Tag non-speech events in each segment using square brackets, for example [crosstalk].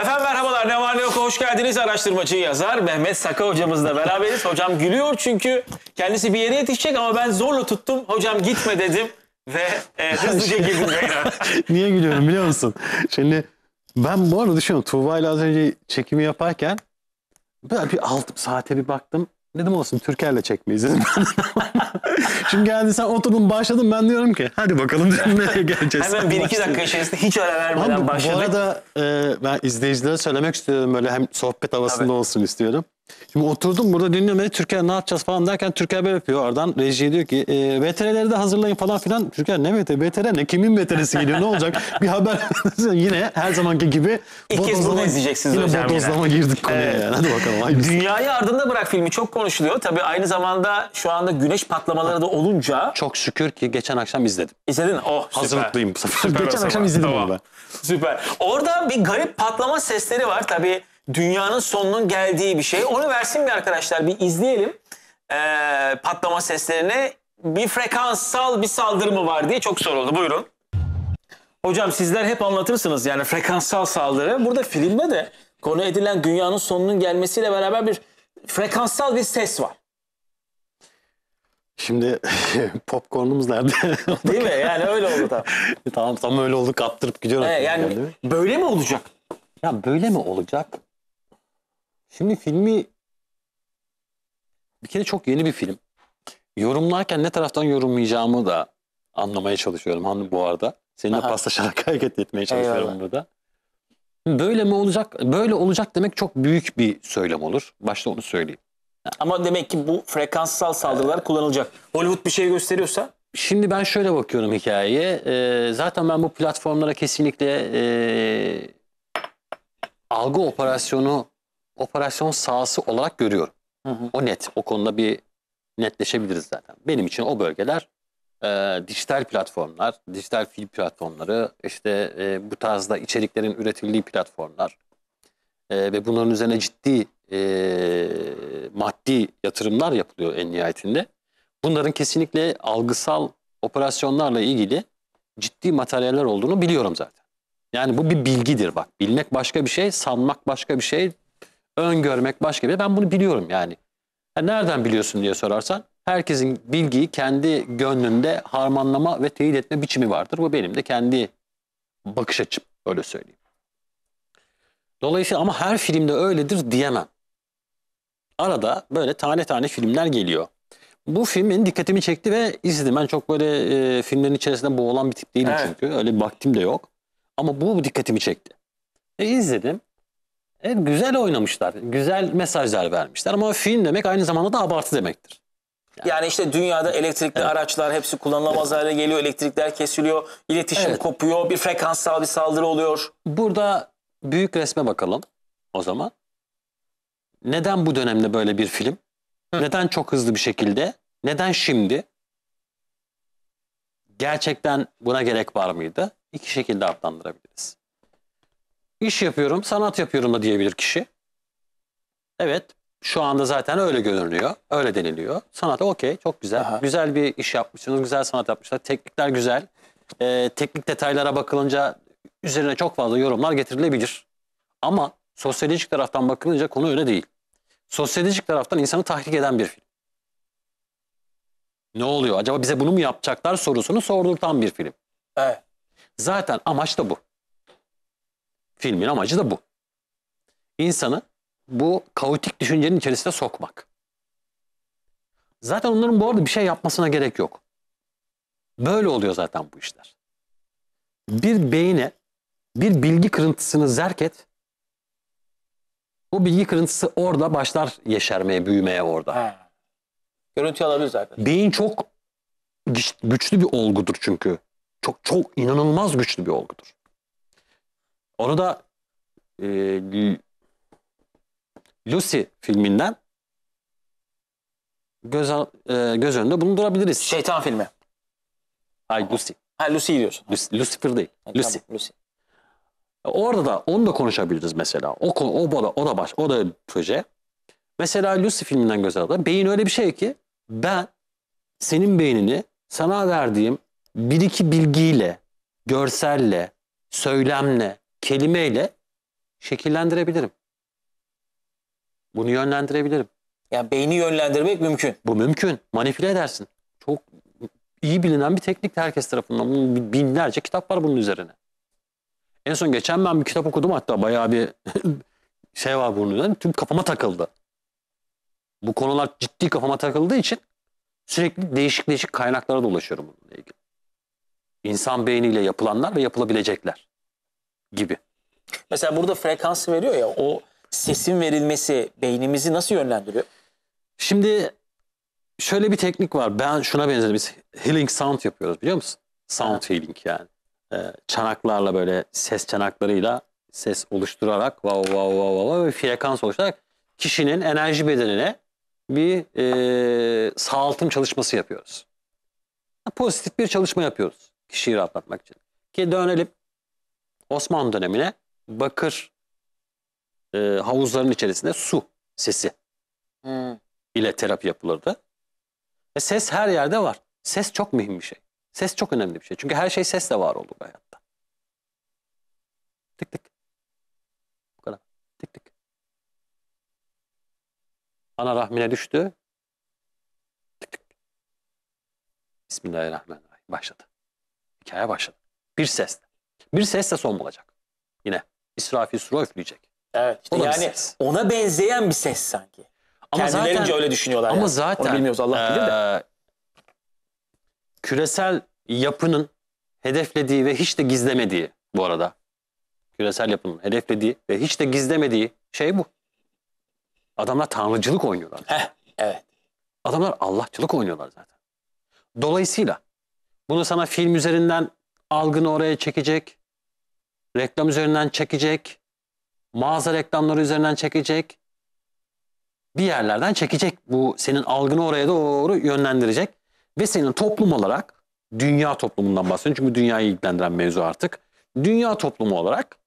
Efendim merhabalar, ne var ne yok hoş geldiniz. Araştırmacı yazar Mehmet Saka hocamızla beraberiz. Hocam gülüyor çünkü kendisi bir yere yetişecek ama ben zorla tuttum. Hocam gitme dedim ve e, hızlıca şey- girdim yayına. [laughs] Niye gülüyorum biliyor musun? Şimdi ben bu arada düşünüyorum Tuğba ile az önce çekimi yaparken bir alt saate bir baktım. Dedim olsun Türker'le çekmeyiz dedim. [laughs] Şimdi geldi sen oturdun başladın ben diyorum ki hadi bakalım [laughs] nereye geleceğiz. Hemen bir iki dakika içerisinde hiç ara vermeden Abi, başladık. Bu arada e, ben izleyicilere söylemek istiyorum böyle hem sohbet havasında Tabii. olsun istiyorum. Şimdi oturdum burada dinliyorum dedi Türkiye ne yapacağız falan derken Türkiye böyle yapıyor. Oradan rejiye diyor ki e, VTR'leri de hazırlayın falan filan. Türkiye ne VTR? VTR ne? Kimin VTR'si geliyor? Ne olacak? [laughs] bir haber [laughs] yine her zamanki gibi İlk kez bunu izleyeceksiniz yine hocam. bodozlama girdik konuya Evet. yani. Hadi bakalım. hangisi? Dünyayı ardında bırak filmi çok konuşuluyor. Tabii aynı zamanda şu anda güneş patlamaları da olunca Çok şükür ki geçen akşam izledim. izledin. mi? Oh süper. Hazırlıklıyım bu sefer. Geçen akşam izledim onu Tamam. ben. Süper. Orada bir garip patlama sesleri var. Tabii dünyanın sonunun geldiği bir şey. Onu versin bir arkadaşlar bir izleyelim. Ee, patlama seslerini bir frekanssal bir saldırı mı var diye çok soruldu. Buyurun. Hocam sizler hep anlatırsınız yani frekanssal saldırı. Burada filmde de konu edilen dünyanın sonunun gelmesiyle beraber bir frekanssal bir ses var. Şimdi [laughs] popcornumuz nerede? [laughs] değil mi? Yani öyle oldu tamam tamam tam öyle oldu kaptırıp gidiyoruz. Ee, yani, yani böyle mi olacak? Ya böyle mi olacak? Şimdi filmi bir kere çok yeni bir film. Yorumlarken ne taraftan yorumlayacağımı da anlamaya çalışıyorum Hanım bu arada. Seninle Aha. paslaşarak [laughs] hareket etmeye çalışıyorum Eyvallah. burada. Böyle mi olacak? Böyle olacak demek çok büyük bir söylem olur. Başta onu söyleyeyim. Ama demek ki bu frekanssal saldırılar ee, kullanılacak. Hollywood bir şey gösteriyorsa? Şimdi ben şöyle bakıyorum hikayeye. Ee, zaten ben bu platformlara kesinlikle e, algı operasyonu operasyon sahası olarak görüyorum. Hı hı. O net. O konuda bir netleşebiliriz zaten. Benim için o bölgeler e, dijital platformlar, dijital film platformları, işte e, bu tarzda içeriklerin üretildiği platformlar e, ve bunların üzerine ciddi e, maddi yatırımlar yapılıyor en nihayetinde. Bunların kesinlikle algısal operasyonlarla ilgili ciddi materyaller olduğunu biliyorum zaten. Yani bu bir bilgidir bak. Bilmek başka bir şey, sanmak başka bir şey, öngörmek başka bir. şey. Ben bunu biliyorum yani. yani nereden biliyorsun diye sorarsan herkesin bilgiyi kendi gönlünde harmanlama ve teyit etme biçimi vardır. Bu benim de kendi bakış açım öyle söyleyeyim. Dolayısıyla ama her filmde öyledir diyemem. Arada böyle tane tane filmler geliyor. Bu filmin dikkatimi çekti ve izledim. Ben çok böyle e, filmlerin içerisinde boğulan bir tip değilim evet. çünkü. Öyle bir vaktim de yok. Ama bu dikkatimi çekti. E, izledim. Evet güzel oynamışlar. Güzel mesajlar vermişler ama film demek aynı zamanda da abartı demektir. Yani, yani işte dünyada elektrikli evet. araçlar hepsi kullanılamaz hale geliyor. Elektrikler kesiliyor. iletişim evet. kopuyor. Bir frekanssal bir saldırı oluyor. Burada büyük resme bakalım o zaman. Neden bu dönemde böyle bir film? Hı. Neden çok hızlı bir şekilde? Neden şimdi? Gerçekten buna gerek var mıydı? İki şekilde adlandırabiliriz. İş yapıyorum, sanat yapıyorum da diyebilir kişi. Evet, şu anda zaten öyle görünüyor, öyle deniliyor. Sanat okey, çok güzel. Aha. Güzel bir iş yapmışsınız, güzel sanat yapmışlar. Teknikler güzel. Ee, teknik detaylara bakılınca üzerine çok fazla yorumlar getirilebilir. Ama sosyolojik taraftan bakılınca konu öyle değil. Sosyolojik taraftan insanı tahrik eden bir film. Ne oluyor? Acaba bize bunu mu yapacaklar sorusunu sordurtan bir film. Evet. Zaten amaç da bu. Filmin amacı da bu. İnsanı bu kaotik düşüncenin içerisine sokmak. Zaten onların bu arada bir şey yapmasına gerek yok. Böyle oluyor zaten bu işler. Bir beyine bir bilgi kırıntısını zerk et. O bilgi kırıntısı orada başlar yeşermeye, büyümeye orada. Ha. Görüntü alabilir zaten. Beyin çok güçlü bir olgudur çünkü. Çok çok inanılmaz güçlü bir olgudur. Orada e, Lucy filminden göz, e, göz önünde bulundurabiliriz. Şeytan filmi. Hayır Lucy. Ha Lucy diyorsun. Lucy, Lucifer değil. Ha, Lucy. Tamam, Lucy. Orada da onu da konuşabiliriz mesela. O o, o da o da baş, o da proje. Mesela Lucy filminden göz aldı. Beyin öyle bir şey ki ben senin beynini sana verdiğim bir iki bilgiyle, görselle, söylemle, kelimeyle şekillendirebilirim. Bunu yönlendirebilirim. Yani beyni yönlendirmek mümkün. Bu mümkün. Manipüle edersin. Çok iyi bilinen bir teknik herkes tarafından. binlerce kitap var bunun üzerine. En son geçen ben bir kitap okudum hatta bayağı bir [laughs] şey var bunun üzerine. Tüm kafama takıldı. Bu konular ciddi kafama takıldığı için sürekli değişik değişik kaynaklara dolaşıyorum bununla ilgili. İnsan beyniyle yapılanlar ve yapılabilecekler gibi. Mesela burada frekans veriyor ya o sesin verilmesi beynimizi nasıl yönlendiriyor? Şimdi şöyle bir teknik var. Ben şuna benzedim. Biz healing sound yapıyoruz biliyor musun? Sound ha. healing yani. Ee, çanaklarla böyle ses çanaklarıyla ses oluşturarak vav vav vav vav ve frekans oluşturarak kişinin enerji bedenine bir e, sağaltım çalışması yapıyoruz. Pozitif bir çalışma yapıyoruz kişiyi rahatlatmak için. Ki dönelim Osmanlı dönemine bakır e, havuzların içerisinde su sesi hmm. ile terapi yapılırdı. Ve ses her yerde var. Ses çok mühim bir şey. Ses çok önemli bir şey. Çünkü her şey sesle var oldu hayatta. Tık tık. Bu kadar. Tık tık. Ana rahmine düştü. Tık tık. Bismillahirrahmanirrahim. Başladı. Hikaye başladı. Bir sesle. Bir ses de son bulacak. Yine İsrafil sura üfleyecek. Evet işte yani ona benzeyen bir ses sanki. Ama Kendilerince zaten, öyle düşünüyorlar. Ama yani. zaten. Onu bilmiyoruz Allah bilir de. Ee, küresel yapının hedeflediği ve hiç de gizlemediği bu arada. Küresel yapının hedeflediği ve hiç de gizlemediği şey bu. Adamlar tanrıcılık oynuyorlar. Heh, evet. Adamlar Allahçılık oynuyorlar zaten. Dolayısıyla bunu sana film üzerinden algını oraya çekecek, reklam üzerinden çekecek, mağaza reklamları üzerinden çekecek, bir yerlerden çekecek. Bu senin algını oraya doğru yönlendirecek ve senin toplum olarak dünya toplumundan bahsediyorum çünkü dünyayı ilgilendiren mevzu artık. Dünya toplumu olarak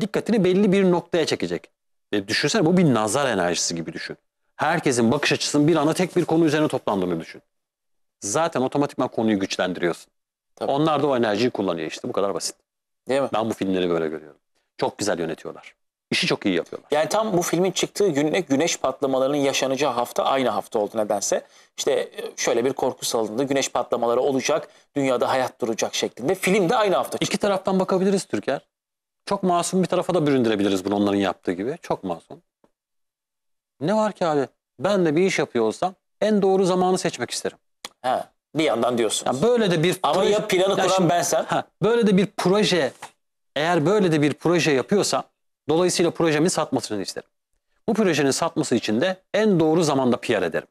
dikkatini belli bir noktaya çekecek. ve düşünsene bu bir nazar enerjisi gibi düşün. Herkesin bakış açısının bir ana tek bir konu üzerine toplandığını düşün. Zaten otomatikman konuyu güçlendiriyorsun. Tabii. Onlar da o enerjiyi kullanıyor işte bu kadar basit. Değil mi? Ben bu filmleri böyle görüyorum. Çok güzel yönetiyorlar. İşi çok iyi yapıyorlar. Yani tam bu filmin çıktığı günle güneş patlamalarının yaşanacağı hafta aynı hafta oldu nedense. İşte e, şöyle bir korku salındı. Güneş patlamaları olacak, dünyada hayat duracak şeklinde. Film de aynı hafta çıktı. İki taraftan bakabiliriz Türker. Çok masum bir tarafa da büründürebiliriz bunu onların yaptığı gibi. Çok masum. Ne var ki abi? Ben de bir iş yapıyor olsam en doğru zamanı seçmek isterim. He bir yandan diyorsunuz. Ya böyle de bir Ama proje, ya planı kuran şimdi, bensem? Ha, böyle de bir proje eğer böyle de bir proje yapıyorsa dolayısıyla projemin satmasını isterim. Bu projenin satması için de en doğru zamanda PR ederim.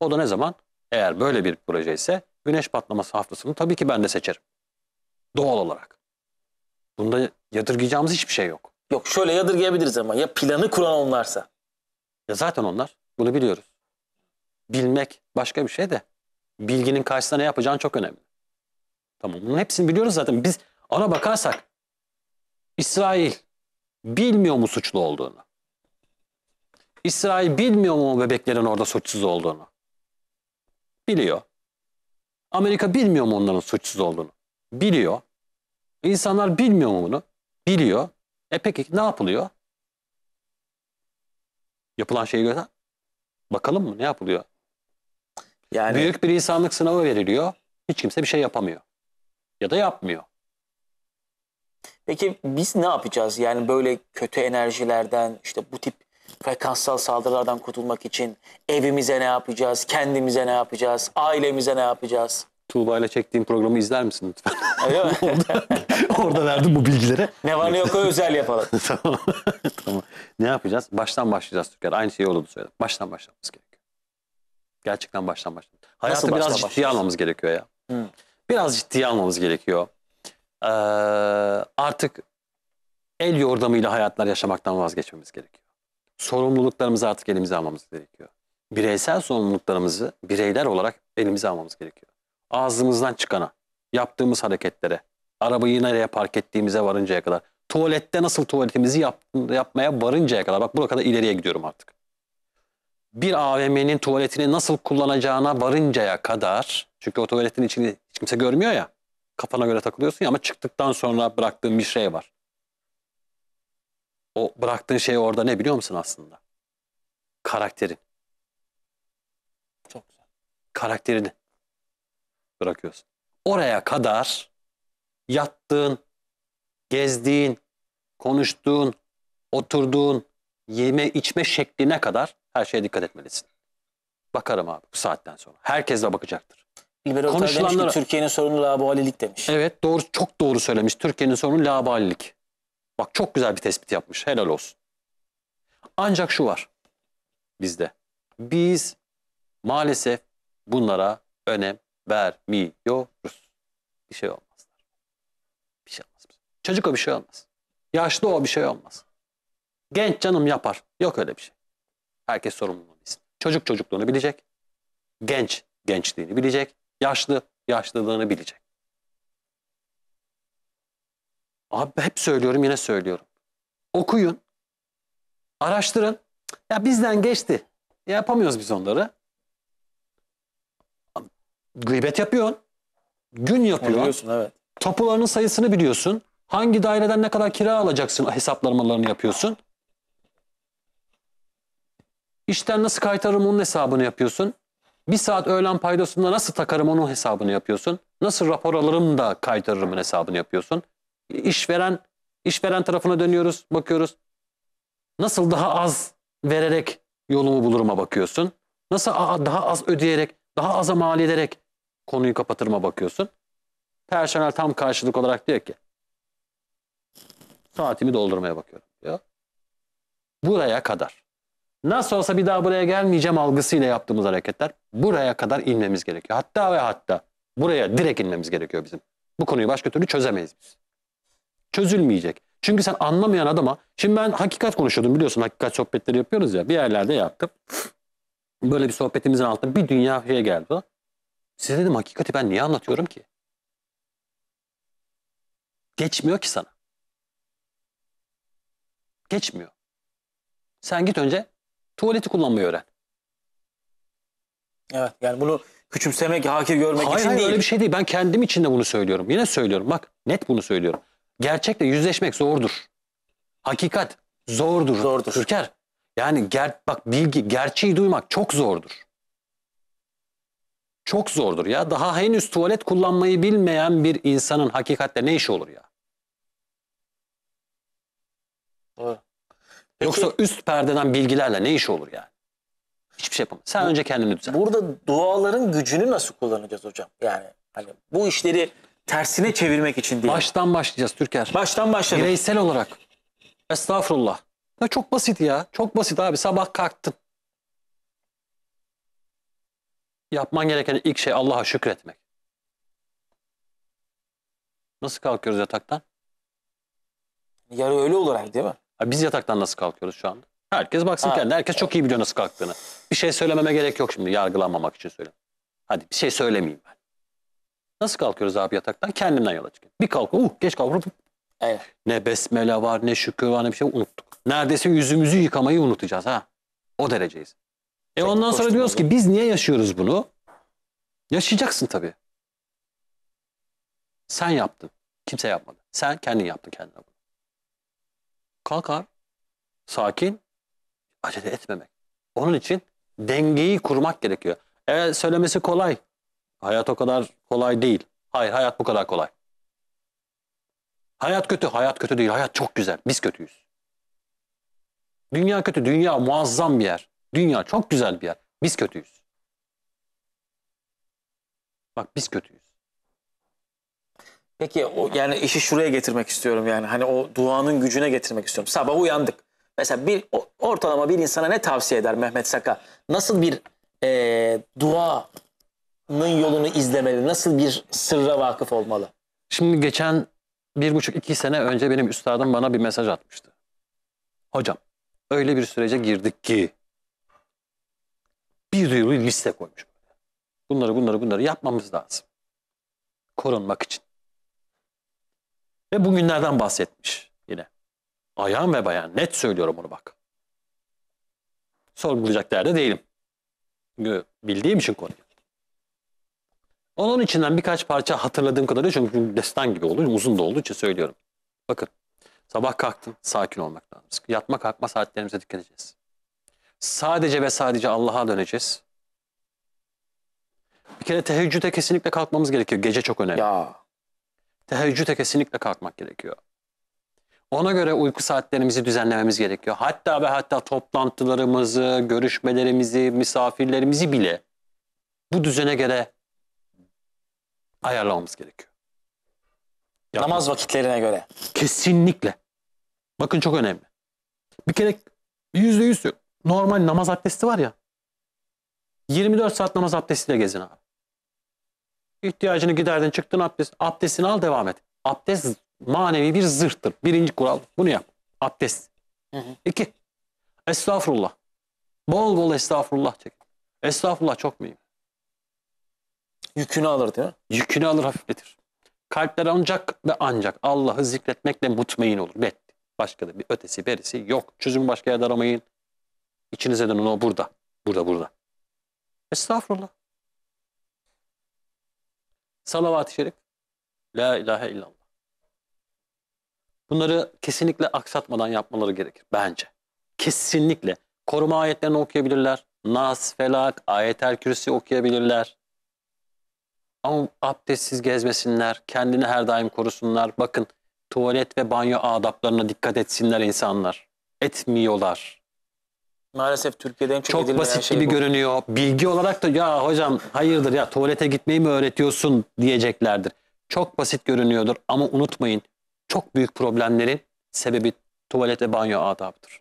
O da ne zaman? Eğer böyle bir proje ise güneş patlaması haftasını tabii ki ben de seçerim. Doğal olarak. Bunda yadırgayacağımız hiçbir şey yok. Yok şöyle yadırgayabiliriz ama ya planı kuran onlarsa? Ya zaten onlar. Bunu biliyoruz. Bilmek başka bir şey de bilginin karşısında ne yapacağın çok önemli. Tamam bunun hepsini biliyoruz zaten. Biz ona bakarsak İsrail bilmiyor mu suçlu olduğunu? İsrail bilmiyor mu bebeklerin orada suçsuz olduğunu? Biliyor. Amerika bilmiyor mu onların suçsuz olduğunu? Biliyor. İnsanlar bilmiyor mu bunu? Biliyor. E peki ne yapılıyor? Yapılan şeyi göster. Bakalım mı ne yapılıyor? Yani büyük bir insanlık sınavı veriliyor. Hiç kimse bir şey yapamıyor. Ya da yapmıyor. Peki biz ne yapacağız? Yani böyle kötü enerjilerden işte bu tip frekanssal saldırılardan kurtulmak için evimize ne yapacağız? Kendimize ne yapacağız? Ailemize ne yapacağız? Tuğba ile çektiğim programı izler misin lütfen? [laughs] Öyle mi? [laughs] orada, orada verdim bu bilgilere. Ne var ne yok özel yapalım. tamam. [laughs] tamam. Ne yapacağız? Baştan başlayacağız Türkiye. Aynı şeyi orada da söyledim. Baştan başlamamız gerekiyor. Gerçekten baştan baştan. Hayatı Nasıl biraz baştan ciddiye almamız gerekiyor ya. Hı. Biraz ciddiye almamız gerekiyor. Ee, artık el yordamıyla hayatlar yaşamaktan vazgeçmemiz gerekiyor. Sorumluluklarımızı artık elimize almamız gerekiyor. Bireysel sorumluluklarımızı bireyler olarak elimize almamız gerekiyor. Ağzımızdan çıkana, yaptığımız hareketlere, arabayı nereye park ettiğimize varıncaya kadar, tuvalette nasıl tuvaletimizi yap, yapmaya varıncaya kadar. Bak bu kadar ileriye gidiyorum artık bir AVM'nin tuvaletini nasıl kullanacağına varıncaya kadar çünkü o tuvaletin içini hiç kimse görmüyor ya kafana göre takılıyorsun ya ama çıktıktan sonra bıraktığın bir şey var. O bıraktığın şey orada ne biliyor musun aslında? Karakterin. Çok güzel. Karakterini bırakıyorsun. Oraya kadar yattığın, gezdiğin, konuştuğun, oturduğun, yeme içme şekline kadar her şeye dikkat etmelisin. Bakarım abi bu saatten sonra. Herkes de bakacaktır. Liberal Konuşulanlara... demiş ki Türkiye'nin sorunu labalilik demiş. Evet doğru çok doğru söylemiş. Türkiye'nin sorunu labalilik. Bak çok güzel bir tespit yapmış. Helal olsun. Ancak şu var bizde. Biz maalesef bunlara önem vermiyoruz. Bir şey olmazlar. Bir şey olmaz. Çocuk o bir şey olmaz. Yaşlı o bir şey olmaz. Genç canım yapar. Yok öyle bir şey. Herkes sorumluluğunu bilsin. Çocuk çocukluğunu bilecek. Genç gençliğini bilecek. Yaşlı yaşlılığını bilecek. Abi hep söylüyorum yine söylüyorum. Okuyun. Araştırın. Ya bizden geçti. yapamıyoruz biz onları. Gıybet yapıyorsun. Gün yapıyor. Biliyorsun evet. Topularının sayısını biliyorsun. Hangi daireden ne kadar kira alacaksın hesaplamalarını yapıyorsun. İşten nasıl kaytarırım onun hesabını yapıyorsun. Bir saat öğlen paydosunda nasıl takarım onun hesabını yapıyorsun. Nasıl rapor alırım da kaytarırımın hesabını yapıyorsun. İşveren, işveren tarafına dönüyoruz, bakıyoruz. Nasıl daha az vererek yolumu buluruma bakıyorsun. Nasıl daha az ödeyerek, daha aza mal ederek konuyu kapatırıma bakıyorsun. Personel tam karşılık olarak diyor ki saatimi doldurmaya bakıyorum diyor. Buraya kadar nasıl olsa bir daha buraya gelmeyeceğim algısıyla yaptığımız hareketler buraya kadar inmemiz gerekiyor. Hatta ve hatta buraya direkt inmemiz gerekiyor bizim. Bu konuyu başka türlü çözemeyiz biz. Çözülmeyecek. Çünkü sen anlamayan adama, şimdi ben hakikat konuşuyordum biliyorsun hakikat sohbetleri yapıyoruz ya bir yerlerde yaptım. Böyle bir sohbetimizin altında bir dünya şeye geldi. Size dedim hakikati ben niye anlatıyorum ki? Geçmiyor ki sana. Geçmiyor. Sen git önce tuvaleti kullanmayı öğren. Evet yani bunu küçümsemek, hakir görmek hayır, için hayır, değil. öyle bir şey değil. Ben kendim için de bunu söylüyorum. Yine söylüyorum bak net bunu söylüyorum. Gerçekle yüzleşmek zordur. Hakikat zordur. Zordur. Türker yani ger bak bilgi gerçeği duymak çok zordur. Çok zordur ya. Daha henüz tuvalet kullanmayı bilmeyen bir insanın hakikatle ne işi olur ya? Doğru. Peki, Yoksa üst perdeden bilgilerle ne iş olur yani? Hiçbir şey yapamaz. Sen bu, önce kendini düzelt. Burada duaların gücünü nasıl kullanacağız hocam? Yani hani bu işleri tersine çevirmek için değil. Baştan başlayacağız Türker. Baştan başlayalım. Bireysel olarak. Estağfurullah. Ya çok basit ya. Çok basit abi. Sabah kalktın. Yapman gereken ilk şey Allah'a şükretmek. Nasıl kalkıyoruz yataktan? Yarı öyle olur değil mi? biz yataktan nasıl kalkıyoruz şu anda? Herkes baksın ha. kendine. Herkes çok iyi biliyor nasıl kalktığını. Bir şey söylememe gerek yok şimdi yargılanmamak için söyle. Hadi bir şey söylemeyeyim ben. Nasıl kalkıyoruz abi yataktan? Kendimden yola çıkıyorum. Bir kalk, uh, geç kalk. Evet. Ne besmele var, ne şükür var, ne bir şey unuttuk. Neredeyse yüzümüzü yıkamayı unutacağız ha. O dereceyiz. E Peki, ondan sonra diyoruz ki biz niye yaşıyoruz bunu? Yaşayacaksın tabii. Sen yaptın. Kimse yapmadı. Sen kendin yaptın kendine bunu. Kalkar, Sakin. Acele etmemek. Onun için dengeyi kurmak gerekiyor. Evet söylemesi kolay. Hayat o kadar kolay değil. Hayır hayat bu kadar kolay. Hayat kötü. Hayat kötü değil. Hayat çok güzel. Biz kötüyüz. Dünya kötü. Dünya muazzam bir yer. Dünya çok güzel bir yer. Biz kötüyüz. Bak biz kötüyüz. Peki o, yani işi şuraya getirmek istiyorum yani. Hani o duanın gücüne getirmek istiyorum. Sabah uyandık. Mesela bir ortalama bir insana ne tavsiye eder Mehmet Saka? Nasıl bir e, duanın yolunu izlemeli? Nasıl bir sırra vakıf olmalı? Şimdi geçen bir buçuk iki sene önce benim üstadım bana bir mesaj atmıştı. Hocam öyle bir sürece girdik ki bir duyuru liste koymuş. Bunları bunları bunları yapmamız lazım. Korunmak için. Ve bugünlerden bahsetmiş yine. Ayan ve bayan net söylüyorum bunu bak. Sorgulayacak derde değilim. Çünkü bildiğim için konuyu. Onun içinden birkaç parça hatırladığım kadarıyla çünkü destan gibi oldu, uzun da olduğu için söylüyorum. Bakın, sabah kalktın, sakin olmak lazım. Yatma kalkma saatlerimize dikkat edeceğiz. Sadece ve sadece Allah'a döneceğiz. Bir kere teheccüde kesinlikle kalkmamız gerekiyor. Gece çok önemli. Ya. Teheccüde kesinlikle kalkmak gerekiyor. Ona göre uyku saatlerimizi düzenlememiz gerekiyor. Hatta ve hatta toplantılarımızı, görüşmelerimizi, misafirlerimizi bile bu düzene göre ayarlamamız gerekiyor. Yapmak. Namaz vakitlerine göre. Kesinlikle. Bakın çok önemli. Bir kere yüzde yüz normal namaz abdesti var ya. 24 saat namaz abdestiyle gezin abi. İhtiyacını giderdin çıktın abdest. Abdestini al devam et. Abdest manevi bir zırhtır. Birinci kural. Bunu yap. Abdest. Hı hı. İki. Estağfurullah. Bol bol estağfurullah çek. Estağfurullah çok mühim. Yükünü alır değil mi? Yükünü alır hafifletir. Kalpler ancak ve ancak Allah'ı zikretmekle mutmain olur. Bet. Başka da bir ötesi berisi yok. Çözümü başka yerde aramayın. İçinize dönün o burada. Burada burada. Estağfurullah. Salavat-ı şerif, la ilahe illallah. Bunları kesinlikle aksatmadan yapmaları gerekir bence. Kesinlikle. Koruma ayetlerini okuyabilirler. Nas, Felak, Ayetel Kürsi okuyabilirler. Ama abdestsiz gezmesinler, kendini her daim korusunlar. Bakın tuvalet ve banyo adaplarına dikkat etsinler insanlar. Etmiyorlar. Maalesef Türkiye'den çok, çok basit şey gibi bu. görünüyor. Bilgi olarak da ya hocam hayırdır ya tuvalete gitmeyi mi öğretiyorsun diyeceklerdir. Çok basit görünüyordur ama unutmayın çok büyük problemlerin sebebi tuvalet ve banyo adabıdır.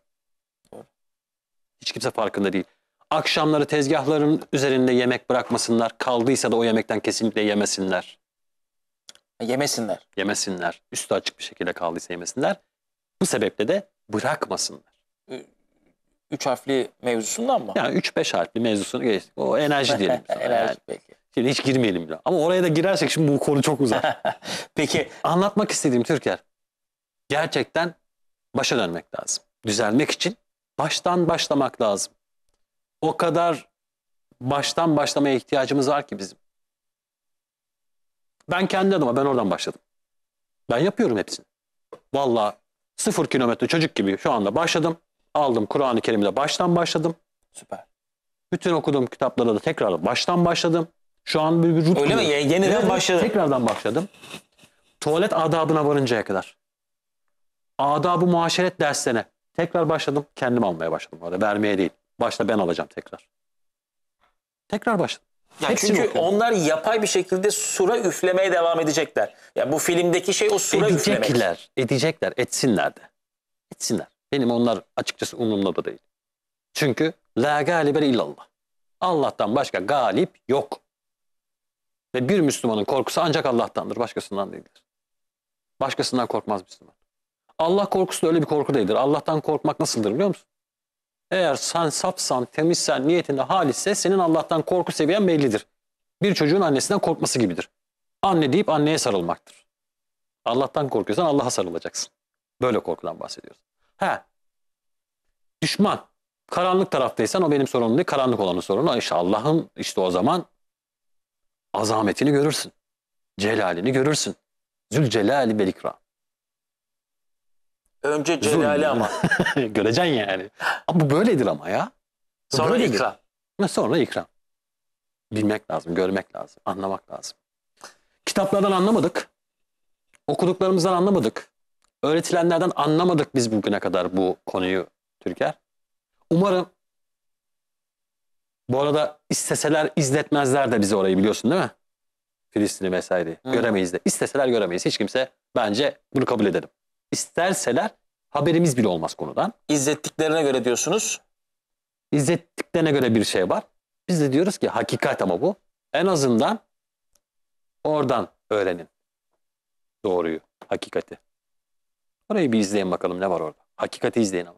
Hiç kimse farkında değil. Akşamları tezgahların üzerinde yemek bırakmasınlar. Kaldıysa da o yemekten kesinlikle yemesinler. E, yemesinler. Yemesinler. Üstü açık bir şekilde kaldıysa yemesinler. Bu sebeple de bırakmasınlar. 3 harfli mevzusundan mı? Yani 3-5 harfli mevzusunu geçtik. O enerji diyelim. [laughs] enerji yani. peki. Şimdi hiç girmeyelim bile. Ama oraya da girersek şimdi bu konu çok uzak. [laughs] peki. Anlatmak istediğim Türker. Gerçekten başa dönmek lazım. Düzelmek için baştan başlamak lazım. O kadar baştan başlamaya ihtiyacımız var ki bizim. Ben kendi adıma ben oradan başladım. Ben yapıyorum hepsini. Valla sıfır kilometre çocuk gibi şu anda başladım. Aldım Kur'an-ı Kerim'de baştan başladım. Süper. Bütün okuduğum kitaplara da tekrar baştan başladım. Şu an bir, bir rutin. Öyle mi? Yeniden evet, başladım. Tekrardan başladım. Tuvalet adabına varıncaya kadar. Adabı muaşeret derslerine. Tekrar başladım. Kendim almaya başladım. Orada vermeye değil. Başta ben alacağım tekrar. Tekrar başladım. Ya çünkü bakıyorum. onlar yapay bir şekilde sura üflemeye devam edecekler. Ya bu filmdeki şey o sura edecekler, üflemek. Edecekler, edecekler, etsinler de. Etsinler. Benim onlar açıkçası umurumda da değil. Çünkü la galibe illallah. Allah'tan başka galip yok. Ve bir Müslümanın korkusu ancak Allah'tandır, başkasından değildir. Başkasından korkmaz Müslüman. Allah korkusu da öyle bir korku değildir. Allah'tan korkmak nasıldır biliyor musun? Eğer sen safsan, temizsen, niyetinde halisse senin Allah'tan korku seviyen bellidir. Bir çocuğun annesinden korkması gibidir. Anne deyip anneye sarılmaktır. Allah'tan korkuyorsan Allah'a sarılacaksın. Böyle korkudan bahsediyoruz. He. Düşman. Karanlık taraftaysan o benim sorunum değil. Karanlık olanın sorunu. İnşallahın işte o zaman azametini görürsün. Celalini görürsün. Zülcelali vel ikram. Önce celali ama. [laughs] Göreceksin yani. Ama bu böyledir ama ya. sonra böyledir. ikram. sonra ikram. Bilmek lazım, görmek lazım, anlamak lazım. Kitaplardan anlamadık. Okuduklarımızdan anlamadık öğretilenlerden anlamadık biz bugüne kadar bu konuyu Türker. Umarım bu arada isteseler izletmezler de bizi orayı biliyorsun değil mi? Filistin'i vesaire Hı. göremeyiz de. İsteseler göremeyiz. Hiç kimse bence bunu kabul edelim. İsterseler haberimiz bile olmaz konudan. İzlettiklerine göre diyorsunuz. İzlettiklerine göre bir şey var. Biz de diyoruz ki hakikat ama bu. En azından oradan öğrenin doğruyu, hakikati. Orayı bir izleyin bakalım ne var orada. Hakikati izleyin ama.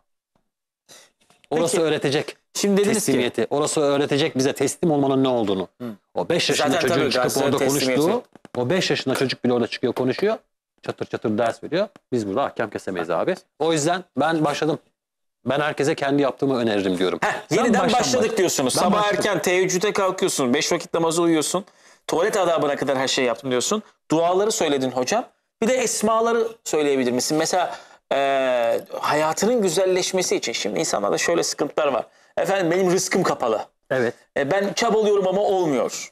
Orası Peki. öğretecek. Şimdi dediniz teslimiyeti. ki. Orası öğretecek bize teslim olmanın ne olduğunu. Hı. O 5 yaşında Zaten çocuğun çıkıp orada konuştuğu, o 5 yaşında çocuk bile orada çıkıyor konuşuyor. Çatır çatır ders veriyor. Biz burada ahkam kesemeyiz abi. O yüzden ben başladım. Ben herkese kendi yaptığımı öneririm diyorum. Heh, yeniden başladık, başladık diyorsunuz. Ben Sabah başladım. erken teheccüde kalkıyorsun. Beş vakit namazı uyuyorsun. Tuvalet adabına kadar her şeyi yaptım diyorsun. Duaları söyledin hocam. Bir de esmaları söyleyebilir misin? Mesela e, hayatının güzelleşmesi için şimdi insanlarda şöyle sıkıntılar var. Efendim benim rızkım kapalı. Evet. E, ben çabalıyorum ama olmuyor.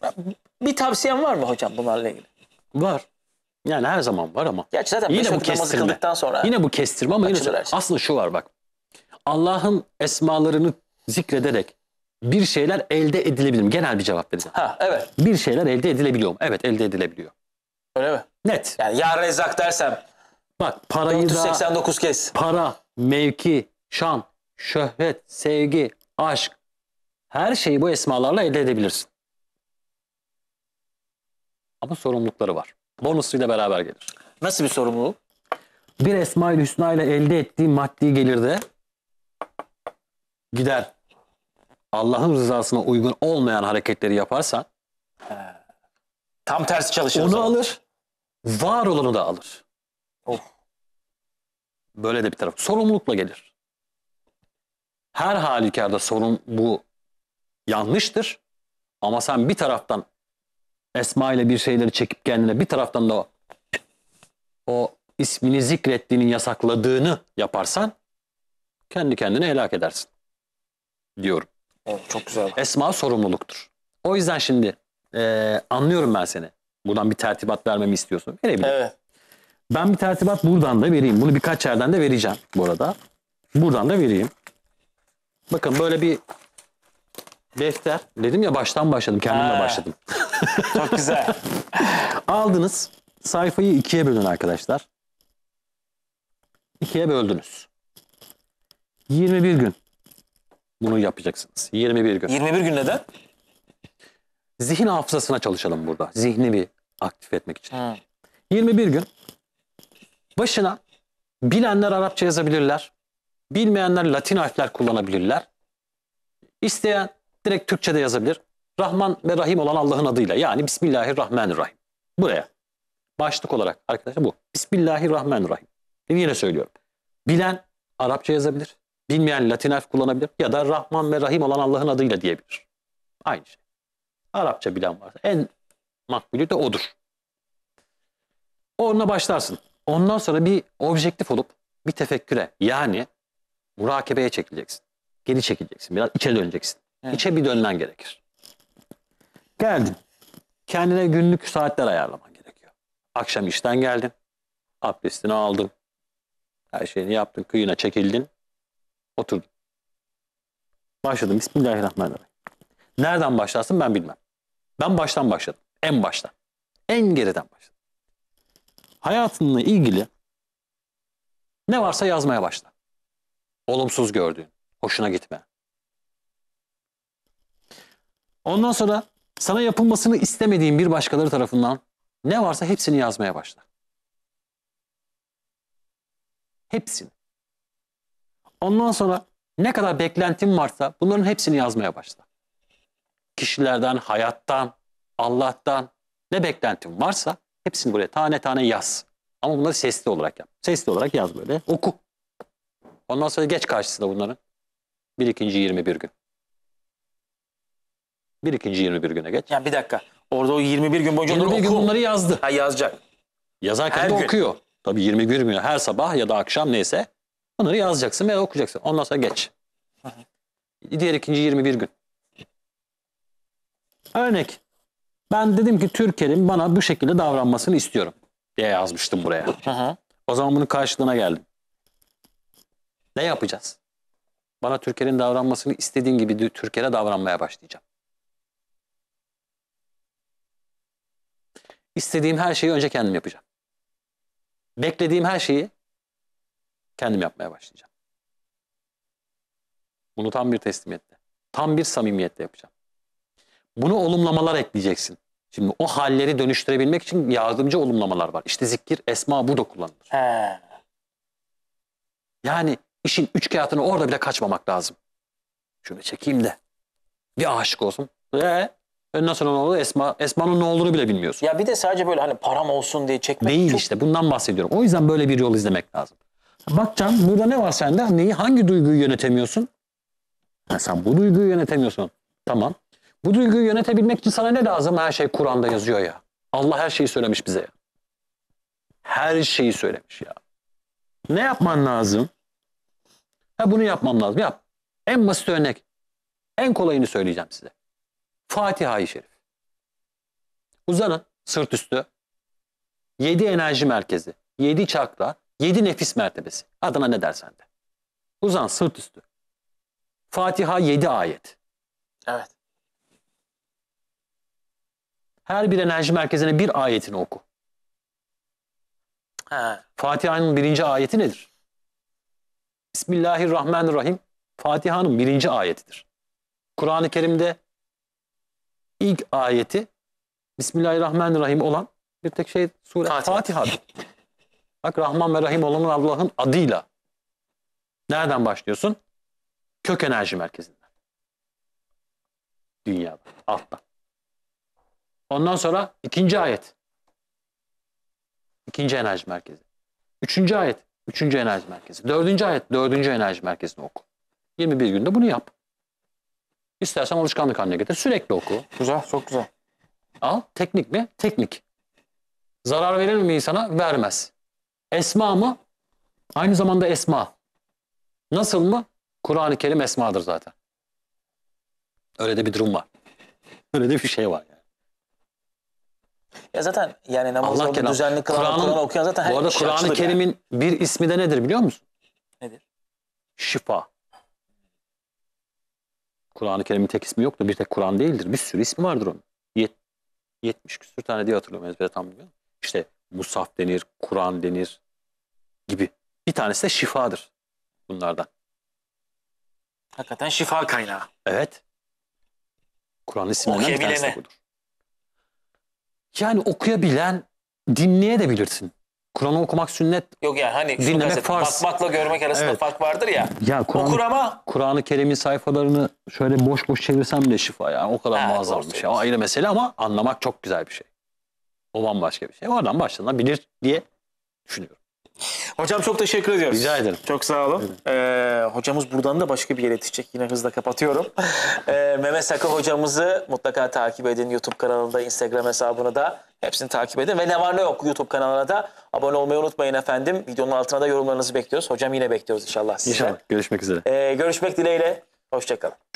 Bir tavsiyen var mı hocam bunlarla ilgili? Var. Yani her zaman var ama. Gerçi zaten yine bu kestirme. Sonra yine bu kestirme ama yine aslında şu var bak. Allah'ın esmalarını zikrederek bir şeyler elde edilebilir mi? Genel bir cevap vereceğim. Ha evet. Bir şeyler elde edilebiliyor mu? Evet elde edilebiliyor. Öyle mi? Net. Yani ya rezak dersem Bak parayı da 489 kez. para, mevki, şan, şöhret, sevgi, aşk her şeyi bu esmalarla elde edebilirsin. Ama sorumlulukları var. Bonusuyla beraber gelir. Nasıl bir sorumluluk? Bir Esma-ül Hüsna ile elde ettiği maddi gelirde gider Allah'ın rızasına uygun olmayan hareketleri yaparsan Tam tersi çalışır. onu alır var olanı da alır. Oh. Böyle de bir taraf. Sorumlulukla gelir. Her halükarda sorun bu yanlıştır. Ama sen bir taraftan Esma ile bir şeyleri çekip kendine bir taraftan da o, o ismini zikrettiğinin yasakladığını yaparsan kendi kendini helak edersin diyorum. Evet, oh, çok güzel. Esma sorumluluktur. O yüzden şimdi e, anlıyorum ben seni. Buradan bir tertibat vermemi istiyorsun. Verebilirim. Evet. Ben bir tertibat buradan da vereyim. Bunu birkaç yerden de vereceğim bu arada. Buradan da vereyim. Bakın böyle bir defter. Dedim ya baştan başladım. Kendimle başladım. [laughs] Çok güzel. [laughs] Aldınız. Sayfayı ikiye bölün arkadaşlar. İkiye böldünüz. 21 gün bunu yapacaksınız. 21 gün. 21 gün neden? Zihin hafızasına çalışalım burada. Zihni bir aktif etmek için. Ha. 21 gün başına bilenler Arapça yazabilirler. Bilmeyenler Latin harfler kullanabilirler. İsteyen direkt Türkçe de yazabilir. Rahman ve Rahim olan Allah'ın adıyla yani Bismillahirrahmanirrahim. Buraya. Başlık olarak arkadaşlar bu. Bismillahirrahmanirrahim. Şimdi yine söylüyorum. Bilen Arapça yazabilir. Bilmeyen Latin harf kullanabilir. Ya da Rahman ve Rahim olan Allah'ın adıyla diyebilir. Aynı şey. Arapça bilen varsa en makbulü de odur. Onunla başlarsın. Ondan sonra bir objektif olup bir tefekküre yani murakabeye çekileceksin. Geri çekileceksin. Biraz içe döneceksin. Evet. İçe bir dönmen gerekir. Geldin. Kendine günlük saatler ayarlaman gerekiyor. Akşam işten geldin. Abdestini aldın. Her şeyini yaptın. Kıyına çekildin. Oturdun. Başladım. Bismillahirrahmanirrahim. Nereden başlarsın ben bilmem. Ben baştan başladım. En başta. En geriden başla. Hayatınla ilgili ne varsa yazmaya başla. Olumsuz gördüğün, hoşuna gitme. Ondan sonra sana yapılmasını istemediğin bir başkaları tarafından ne varsa hepsini yazmaya başla. Hepsini. Ondan sonra ne kadar beklentin varsa bunların hepsini yazmaya başla. Kişilerden, hayattan, Allah'tan ne beklentin varsa hepsini buraya tane tane yaz. Ama bunları sesli olarak yap. Sesli olarak yaz böyle. Oku. Ondan sonra geç karşısına bunların. bir ikinci 21 gün. Bir ikinci 21 güne geç. Yani bir dakika. Orada o 21 gün boyunca 21 gün oku. bunları yazdı. Ha yazacak. Yazarken Her de gün. okuyor. Tabii 21 gün her sabah ya da akşam neyse bunları yazacaksın ve okuyacaksın. Ondan sonra geç. Diğer ikinci 21 gün. Örnek. Ben dedim ki Türker'in bana bu şekilde davranmasını istiyorum diye yazmıştım buraya. Hı hı. O zaman bunun karşılığına geldim. Ne yapacağız? Bana Türker'in davranmasını istediğin gibi Türker'e davranmaya başlayacağım. İstediğim her şeyi önce kendim yapacağım. Beklediğim her şeyi kendim yapmaya başlayacağım. Bunu tam bir teslimiyetle, tam bir samimiyetle yapacağım. Bunu olumlamalar ekleyeceksin. Şimdi o halleri dönüştürebilmek için yardımcı olumlamalar var. İşte zikir, esma bu da kullanılır. He. Yani işin üç kağıtını orada bile kaçmamak lazım. Şunu çekeyim de bir aşık olsun. Ee, nasıl ne olur? Esma, Esma'nın ne olduğunu bile bilmiyorsun. Ya bir de sadece böyle hani param olsun diye çekmek Değil çok... işte bundan bahsediyorum. O yüzden böyle bir yol izlemek lazım. Bakacaksın burada ne var sende? Neyi, hangi duyguyu yönetemiyorsun? Ha, sen bu duyguyu yönetemiyorsun. Tamam. Bu duyguyu yönetebilmek için sana ne lazım? Her şey Kur'an'da yazıyor ya. Allah her şeyi söylemiş bize ya. Her şeyi söylemiş ya. Ne yapman lazım? Ha bunu yapmam lazım. Yap. En basit örnek. En kolayını söyleyeceğim size. Fatiha-i Şerif. Uzanın sırt üstü. Yedi enerji merkezi. Yedi çakra. Yedi nefis mertebesi. Adına ne dersen de. Uzan sırt üstü. Fatiha yedi ayet. Evet. Her bir enerji merkezine bir ayetini oku. Fatiha'nın birinci ayeti nedir? Bismillahirrahmanirrahim Fatiha'nın birinci ayetidir. Kur'an-ı Kerim'de ilk ayeti Bismillahirrahmanirrahim olan bir tek şey sure Fatiha. Fatiha'dır. Bak Rahman ve Rahim olan Allah'ın adıyla. Nereden başlıyorsun? Kök enerji merkezinden. Dünyada, alttan. Ondan sonra ikinci ayet. İkinci enerji merkezi. Üçüncü ayet. Üçüncü enerji merkezi. Dördüncü ayet. Dördüncü enerji merkezini oku. 21 günde bunu yap. İstersen alışkanlık haline getir. Sürekli oku. Güzel, çok güzel. Al. Teknik mi? Teknik. Zarar verir mi insana? Vermez. Esma mı? Aynı zamanda esma. Nasıl mı? Kur'an-ı Kerim esmadır zaten. Öyle de bir durum var. Öyle de bir şey var. Ya zaten yani namazı Allah düzenli kılan, Kur'an'ın- Kur'an okuyan zaten her Bu arada kişi Kur'an-ı açılır yani. bir ismi de nedir biliyor musun? Nedir? Şifa. Kur'an-ı Kerim'in tek ismi yoktur. Bir tek Kur'an değildir. Bir sürü ismi vardır onun. Yet, 70 küsür tane diye hatırlıyorum ezbere tam bilmiyorum. İşte Musaf denir, Kur'an denir gibi. Bir tanesi de şifadır bunlardan. Hakikaten şifa kaynağı. Evet. Kur'an isimlerinden bir tanesi de budur. Yani okuyabilen dinleye de bilirsin. Kur'an'ı okumak sünnet. Yok yani hani şu dinlemek gazete, bakmakla görmek arasında Evet. fark vardır ya. ya Kur'an, Okur ama Kur'an-ı Kerim'in sayfalarını şöyle boş boş çevirsem bile şifa yani O kadar Ha, muazzam bir şey. O söylüyorsun. ayrı mesele ama anlamak çok güzel bir şey. O bambaşka bir şey. Oradan başlanabilir diye düşünüyorum. Hocam çok teşekkür ediyoruz. Rica ederim. Çok sağ olun. Ee, hocamız buradan da başka bir yere yetişecek. Yine hızla kapatıyorum. [laughs] ee, Mehmet Sakı hocamızı mutlaka takip edin. YouTube kanalında, Instagram hesabını da hepsini takip edin. Ve ne var ne yok YouTube kanalına da abone olmayı unutmayın efendim. Videonun altına da yorumlarınızı bekliyoruz. Hocam yine bekliyoruz inşallah size. İnşallah. Görüşmek üzere. Ee, görüşmek dileğiyle. Hoşçakalın.